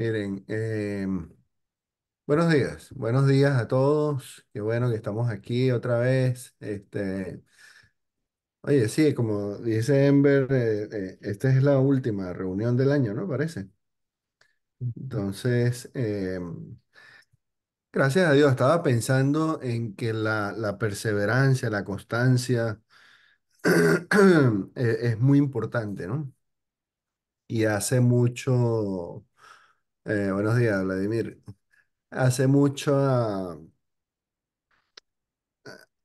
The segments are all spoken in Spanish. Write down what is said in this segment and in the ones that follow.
Miren, em, buenos días, buenos días a todos. Qué bueno que estamos aquí otra vez. Este, oye, sí, como dice Ember, eh, eh, esta es la última reunión del año, ¿no? Parece. Entonces, em, gracias a Dios, estaba pensando en que la, perseverancia, la constancia es e, es muy importante, ¿no? Y hace mucho eh, buenos días, Vladimir. Hace mucho, ah,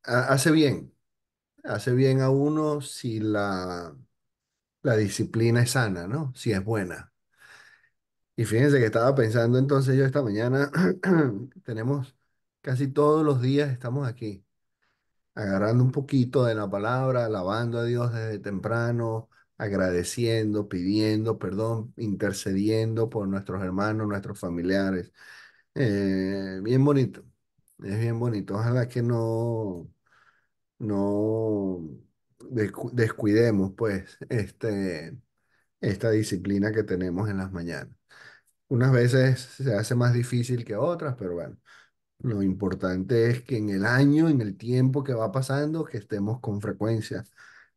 ah, hace bien, hace bien a uno si la, la disciplina es sana, ¿no? Si es buena. Y fíjense que estaba pensando entonces yo esta mañana, tenemos casi todos los días estamos aquí, agarrando un poquito de la palabra, alabando a Dios desde temprano, agradeciendo, pidiendo perdón, intercediendo por nuestros hermanos, nuestros familiares. Eh, bien bonito, es bien bonito. Ojalá que no, no descuidemos pues este, esta disciplina que tenemos en las mañanas. Unas veces se hace más difícil que otras, pero bueno, lo importante es que en el año, en el tiempo que va pasando, que estemos con frecuencia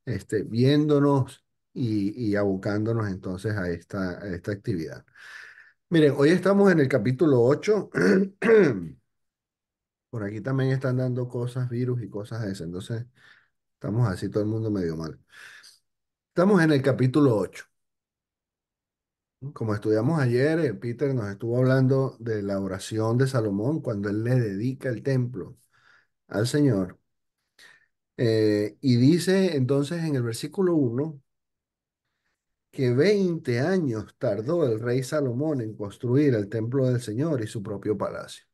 este, viéndonos, y, abocándonos entonces a esta, esta actividad. Miren, hoy estamos en el capítulo 8. Por aquí también están dando cosas, virus y cosas de Entonces, estamos así todo el mundo medio mal. Estamos en el capítulo 8. Como estudiamos ayer, eh, Peter nos estuvo hablando de la oración de Salomón cuando él le dedica el templo al Señor. Eh, y dice entonces en el versículo 1, que 20 años tardó el rey Salomón en construir el templo del Señor y su propio palacio.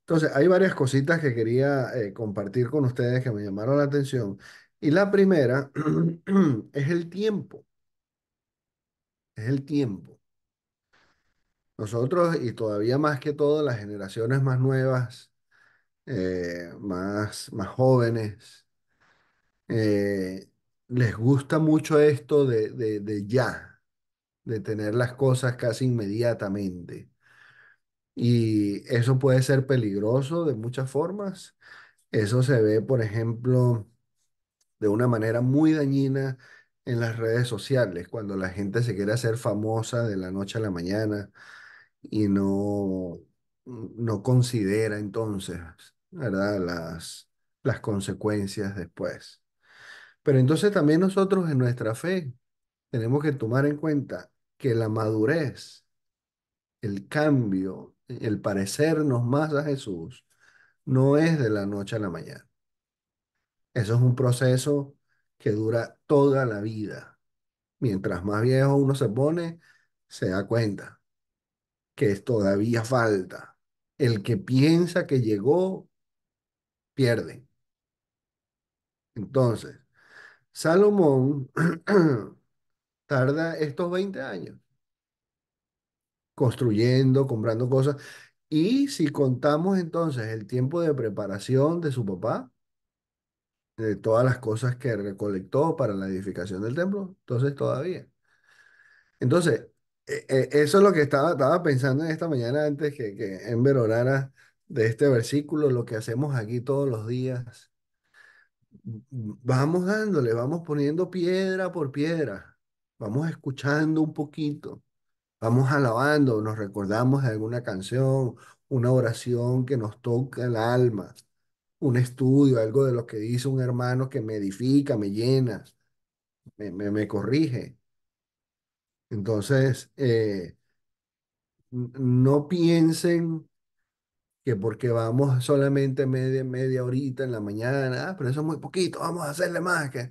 Entonces, hay varias cositas que quería eh, compartir con ustedes que me llamaron la atención. Y la primera es el tiempo. Es el tiempo. Nosotros, y todavía más que todo, las generaciones más nuevas, eh, más, más jóvenes, eh, les gusta mucho esto de, de ya, de tener las cosas casi inmediatamente. Y eso puede ser peligroso de muchas formas. Eso se ve, por ejemplo, de una manera muy dañina en las redes sociales, cuando la gente se quiere hacer famosa de la noche a la mañana y no, no considera entonces, ¿verdad? Las, las consecuencias después. Pero entonces también nosotros en nuestra fe tenemos que tomar en cuenta que la madurez, el cambio, el parecernos más a Jesús, no es de la noche a la mañana. Eso es un proceso que dura toda la vida. Mientras más viejo uno se pone, se da cuenta que todavía falta. El que piensa que llegó, pierde. Entonces, Salomón tarda estos 20 años construyendo, comprando cosas. Y si contamos entonces el tiempo de preparación de su papá, de todas las cosas que recolectó para la edificación del templo, entonces todavía. Entonces, e, e, eso es lo que estaba, estaba pensando en esta mañana antes que, que ver de este versículo, lo que hacemos aquí todos los días vamos dándole, vamos poniendo piedra por piedra, vamos escuchando un poquito, vamos alabando, nos recordamos de alguna canción, una oración que nos toca el alma, un estudio, algo de lo que dice un hermano que me edifica, me llena, me, me, corrige. Entonces, eh, no piensen que porque vamos solamente media, media horita en la mañana, ah, pero eso es muy poquito, vamos a hacerle más. Que...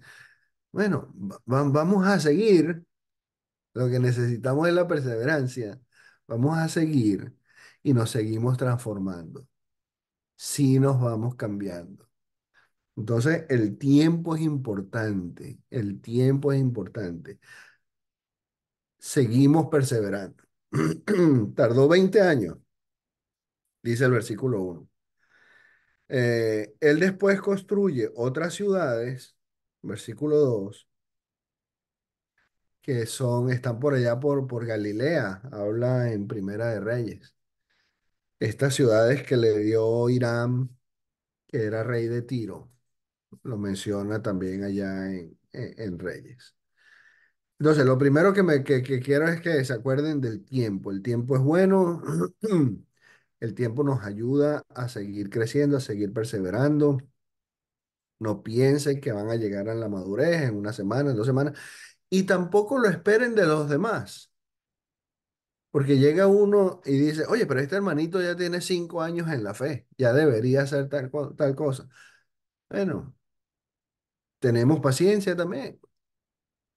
Bueno, vamos a seguir. Lo que necesitamos es la perseverancia. Vamos a seguir y nos seguimos transformando. sí nos vamos cambiando. Entonces, el tiempo es importante. El tiempo es importante. Seguimos perseverando. Tardó 20 años dice el versículo 1. Eh, él después construye otras ciudades, versículo 2, que son, están por allá por, por Galilea, habla en Primera de Reyes. Estas ciudades que le dio Irán, que era rey de Tiro, lo menciona también allá en, en, Reyes. Entonces, lo primero que, me, que quiero es que se acuerden del tiempo. El tiempo es bueno. El tiempo nos ayuda a seguir creciendo, a seguir perseverando. No piensen que van a llegar a la madurez en una semana, en dos semanas, y tampoco lo esperen de los demás. Porque llega uno y dice, oye, pero este hermanito ya tiene cinco años en la fe, ya debería hacer tal, tal cosa. Bueno, tenemos paciencia también.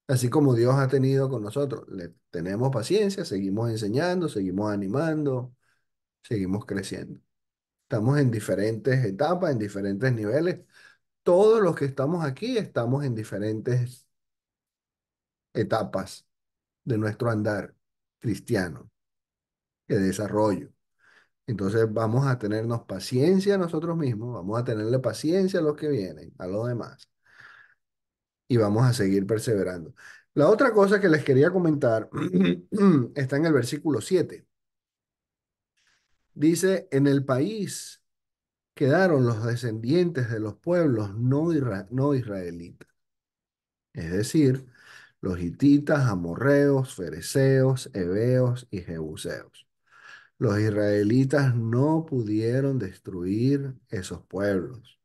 Así como Dios ha tenido con nosotros, le tenemos paciencia, seguimos enseñando, seguimos animando seguimos creciendo. Estamos en diferentes etapas, en diferentes niveles. Todos los que estamos aquí estamos en diferentes etapas de nuestro andar cristiano, de desarrollo. Entonces vamos a tenernos paciencia nosotros mismos, vamos a tenerle paciencia a los que vienen, a los demás. Y vamos a seguir perseverando. La otra cosa que les quería comentar está en el versículo 7. Dice, en el país quedaron los descendientes de los pueblos no, no israelitas, es decir, los hititas, amorreos, fereceos, heveos y jebuseos. Los israelitas no pudieron destruir esos pueblos.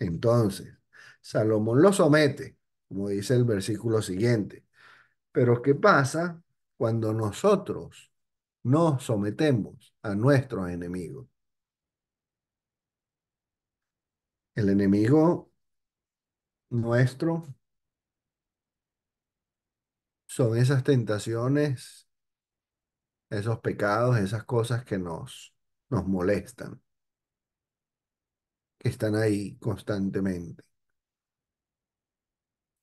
Entonces, Salomón los somete, como dice el versículo siguiente. Pero ¿qué pasa cuando nosotros nos sometemos a nuestros enemigos. El enemigo nuestro son esas tentaciones, esos pecados, esas cosas que nos, nos molestan, que están ahí constantemente.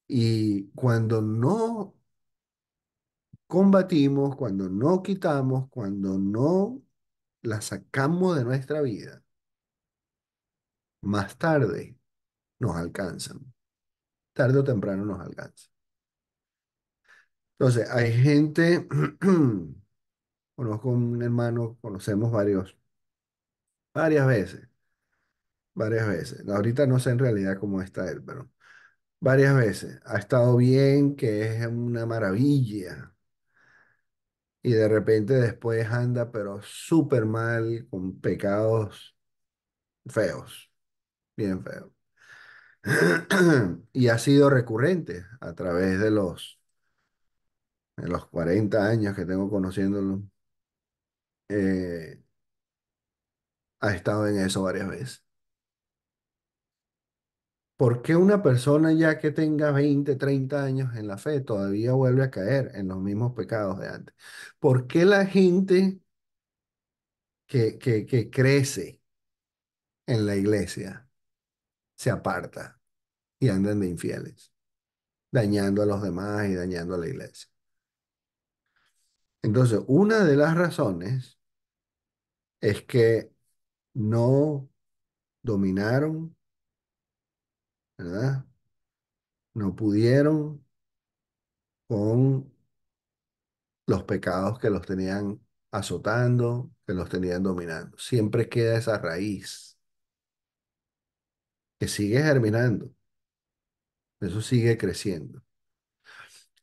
Y cuando no combatimos, cuando no quitamos, cuando no la sacamos de nuestra vida, más tarde nos alcanzan. Tarde o temprano nos alcanzan. Entonces, hay gente, conozco un hermano, conocemos varios, varias veces, varias veces. Ahorita no sé en realidad cómo está él, pero varias veces. Ha estado bien, que es una maravilla, y de repente después anda pero súper mal, con pecados feos, bien feos. y ha sido recurrente a través de los, de los 40 años que tengo conociéndolo. Eh, ha estado en eso varias veces. ¿Por qué una persona ya que tenga 20, 30 años en la fe todavía vuelve a caer en los mismos pecados de antes? ¿Por qué la gente que, que, que crece en la iglesia se aparta y andan de infieles, dañando a los demás y dañando a la iglesia? Entonces, una de las razones es que no dominaron ¿verdad? No pudieron con los pecados que los tenían azotando, que los tenían dominando. Siempre queda esa raíz que sigue germinando. Eso sigue creciendo.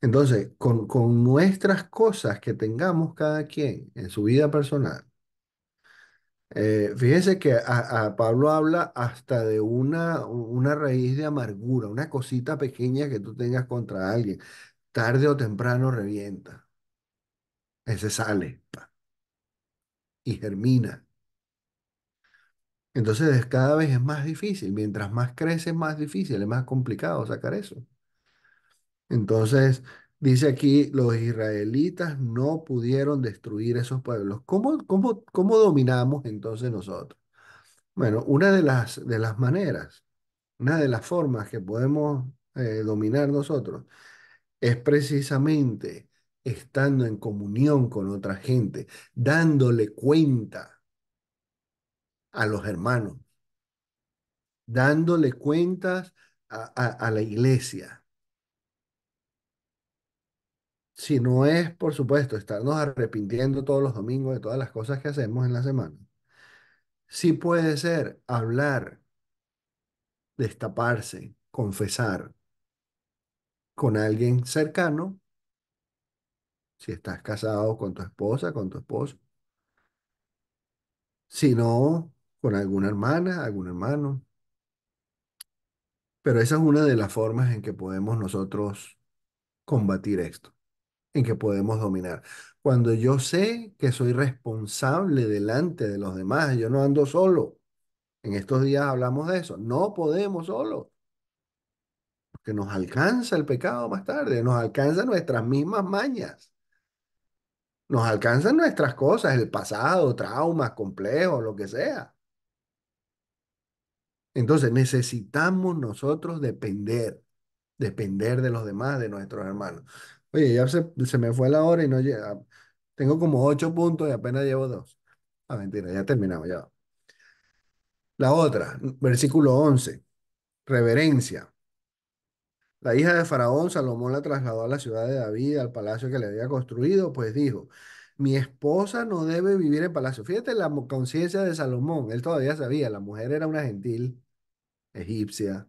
Entonces, con, con nuestras cosas que tengamos cada quien en su vida personal, eh, Fíjense que a, Pablo habla hasta de una, una raíz de amargura, una cosita pequeña que tú tengas contra alguien. Tarde o temprano revienta. Ese sale y germina. Entonces cada vez es más difícil. Mientras más crece, más difícil, es más complicado sacar eso. Entonces, Dice aquí, los israelitas no pudieron destruir esos pueblos. ¿Cómo, cómo, cómo dominamos entonces nosotros? Bueno, una de las, de las maneras, una de las formas que podemos eh, dominar nosotros es precisamente estando en comunión con otra gente, dándole cuenta a los hermanos, dándole cuentas a la iglesia si no es, por supuesto, estarnos arrepintiendo todos los domingos de todas las cosas que hacemos en la semana, Si puede ser hablar, destaparse, confesar con alguien cercano, si estás casado con tu esposa, con tu esposo, si no, con alguna hermana, algún hermano. Pero esa es una de las formas en que podemos nosotros combatir esto en que podemos dominar. Cuando yo sé que soy responsable delante de los demás, yo no ando solo. En estos días hablamos de eso. No podemos solo. Porque nos alcanza el pecado más tarde, nos alcanza nuestras mismas mañas. Nos alcanzan nuestras cosas, el pasado, traumas, complejos, lo que sea. Entonces necesitamos nosotros depender, depender de los demás, de nuestros hermanos. Oye, ya se, me fue la hora y no llega. Ah, tengo como ocho puntos y apenas llevo dos. Ah, mentira, ya terminamos, ya. La otra, versículo 11. Reverencia. La hija de Faraón, Salomón, la trasladó a la ciudad de David, al palacio que le había construido, pues dijo, mi esposa no debe vivir en palacio. Fíjate la conciencia de Salomón, él todavía sabía, la mujer era una gentil egipcia,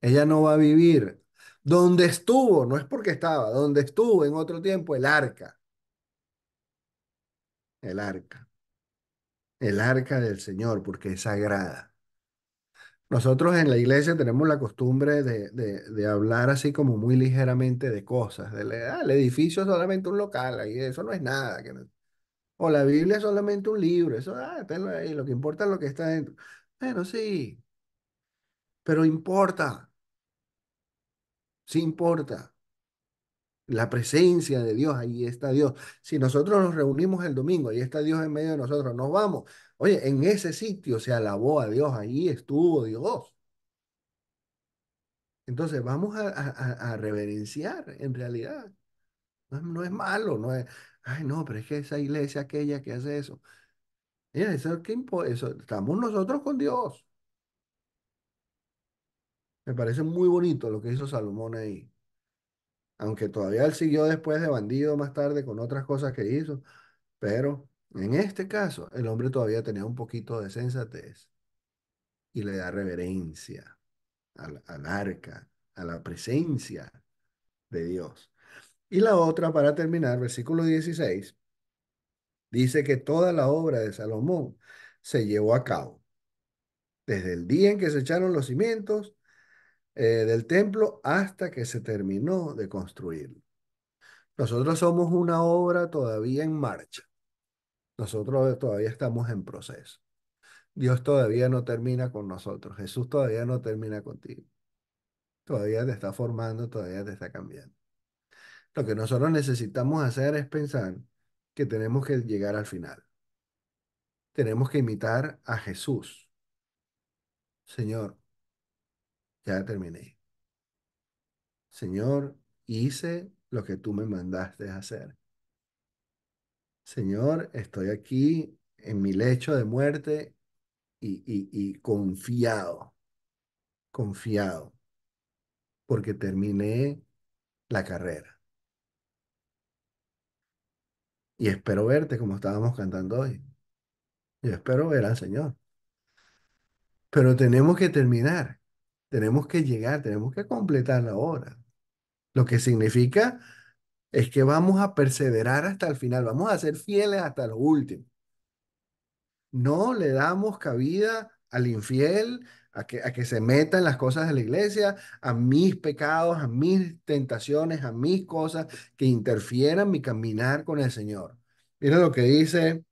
ella no va a vivir donde estuvo, no es porque estaba, donde estuvo en otro tiempo el arca. El arca. El arca del Señor, porque es sagrada. Nosotros en la iglesia tenemos la costumbre de, hablar así como muy ligeramente de cosas. Ah, el edificio es solamente un local, ahí eso no es nada. O la Biblia es solamente un libro, eso, ah, ahí, lo que importa es lo que está dentro. Bueno, sí, pero importa. Si importa. La presencia de Dios, ahí está Dios. Si nosotros nos reunimos el domingo, ahí está Dios en medio de nosotros, nos vamos. Oye, en ese sitio se alabó a Dios, ahí estuvo Dios. Entonces vamos a, reverenciar en realidad. No es, malo, no es, ay no, pero es que esa iglesia aquella que hace eso. eso, ¿qué eso estamos nosotros con Dios. Me parece muy bonito lo que hizo Salomón ahí. Aunque todavía él siguió después de bandido más tarde con otras cosas que hizo. Pero en este caso, el hombre todavía tenía un poquito de sensatez y le da reverencia al, arca, a la presencia de Dios. Y la otra, para terminar, versículo 16, dice que toda la obra de Salomón se llevó a cabo. Desde el día en que se echaron los cimientos eh, del templo hasta que se terminó de construir. Nosotros somos una obra todavía en marcha. Nosotros todavía estamos en proceso. Dios todavía no termina con nosotros. Jesús todavía no termina contigo. Todavía te está formando, todavía te está cambiando. Lo que nosotros necesitamos hacer es pensar que tenemos que llegar al final. Tenemos que imitar a Jesús. Señor, ya terminé. Señor, hice lo que tú me mandaste hacer. Señor, estoy aquí en mi lecho de muerte y, confiado, confiado, porque terminé la carrera. Y espero verte como estábamos cantando hoy. Yo espero ver al Señor. Pero tenemos que terminar. Tenemos que llegar, tenemos que completar la obra. Lo que significa es que vamos a perseverar hasta el final, vamos a ser fieles hasta lo último. No le damos cabida al infiel, a que, a que se meta en las cosas de la iglesia, a mis pecados, a mis tentaciones, a mis cosas que interfieran mi caminar con el Señor. Mira lo que dice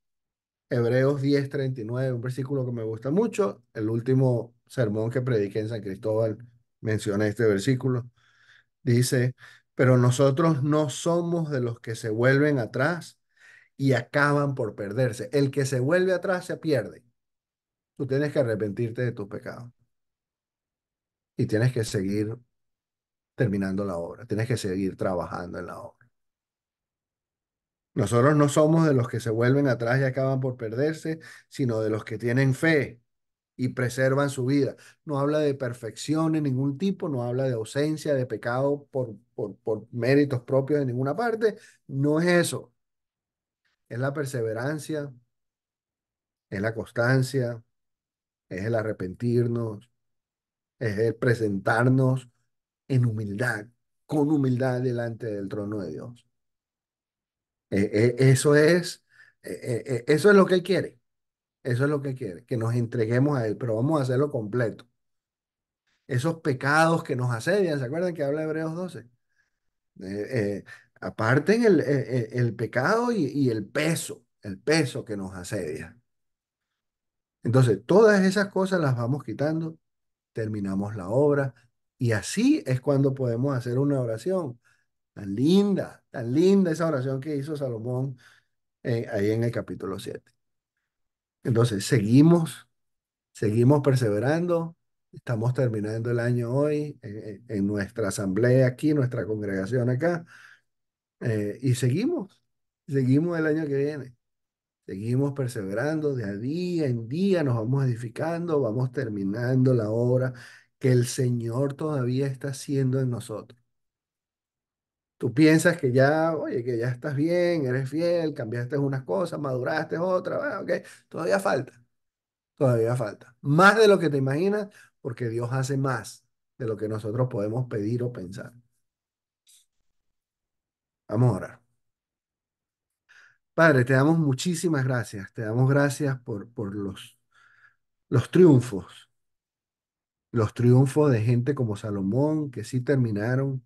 Hebreos 10:39, un versículo que me gusta mucho, el último sermón que prediqué en San Cristóbal menciona este versículo. Dice, pero nosotros no somos de los que se vuelven atrás y acaban por perderse. El que se vuelve atrás se pierde. Tú tienes que arrepentirte de tus pecados. Y tienes que seguir terminando la obra. Tienes que seguir trabajando en la obra. Nosotros no somos de los que se vuelven atrás y acaban por perderse, sino de los que tienen fe y preservan su vida. No habla de perfección en ningún tipo, no habla de ausencia de pecado por, por, por méritos propios de ninguna parte. No es eso. Es la perseverancia, es la constancia, es el arrepentirnos, es el presentarnos en humildad, con humildad delante del trono de Dios. E, e, eso es, e, eso es lo que Él quiere. Eso es lo que quiere, que nos entreguemos a Él, pero vamos a hacerlo completo. Esos pecados que nos asedian, ¿se acuerdan que habla Hebreos 12? Eh, eh, aparten el, eh, pecado y, el peso, el peso que nos asedia. Entonces, todas esas cosas las vamos quitando, terminamos la obra y así es cuando podemos hacer una oración tan linda, tan linda esa oración que hizo Salomón ahí en el capítulo 7. Entonces, seguimos, seguimos perseverando. Estamos terminando el año hoy eh, eh, en, nuestra asamblea aquí, nuestra congregación acá. Eh, y seguimos, seguimos el año que viene. Seguimos perseverando de día en día, nos vamos edificando, vamos terminando la obra que el Señor todavía está haciendo en nosotros. Tú piensas que ya, oye, que ya estás bien, eres fiel, cambiaste unas cosas, maduraste otras, bueno, ok, todavía falta, todavía falta. Más de lo que te imaginas, porque Dios hace más de lo que nosotros podemos pedir o pensar. Vamos a orar. Padre, te damos muchísimas gracias. Te damos gracias por, por los, los triunfos. Los triunfos de gente como Salomón, que sí terminaron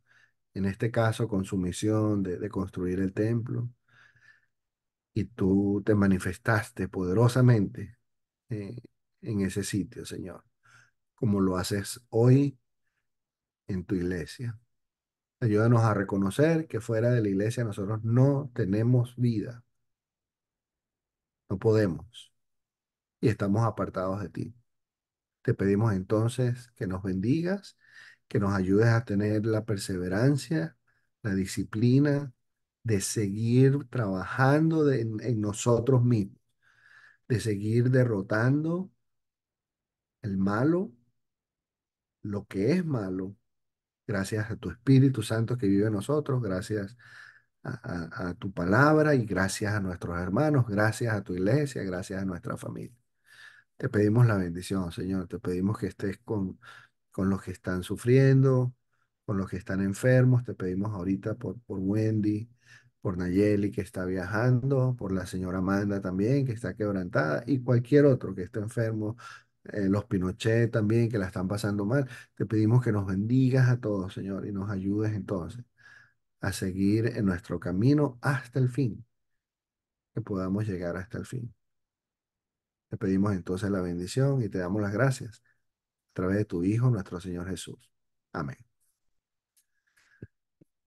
en este caso con su misión de, construir el templo, y tú te manifestaste poderosamente eh, en ese sitio, Señor, como lo haces hoy en tu iglesia. Ayúdanos a reconocer que fuera de la iglesia nosotros no tenemos vida. No podemos. Y estamos apartados de ti. Te pedimos entonces que nos bendigas que nos ayudes a tener la perseverancia, la disciplina de seguir trabajando en, nosotros mismos, de seguir derrotando el malo, lo que es malo, gracias a tu Espíritu Santo que vive en nosotros, gracias a, a, tu palabra y gracias a nuestros hermanos, gracias a tu iglesia, gracias a nuestra familia. Te pedimos la bendición, Señor, te pedimos que estés con con los que están sufriendo, con los que están enfermos. Te pedimos ahorita por, por Wendy, por Nayeli que está viajando, por la señora Amanda también que está quebrantada y cualquier otro que esté enfermo, eh, los Pinochet también que la están pasando mal. Te pedimos que nos bendigas a todos, Señor, y nos ayudes entonces a seguir en nuestro camino hasta el fin, que podamos llegar hasta el fin. Te pedimos entonces la bendición y te damos las gracias a través de tu Hijo, nuestro Señor Jesús. Amén.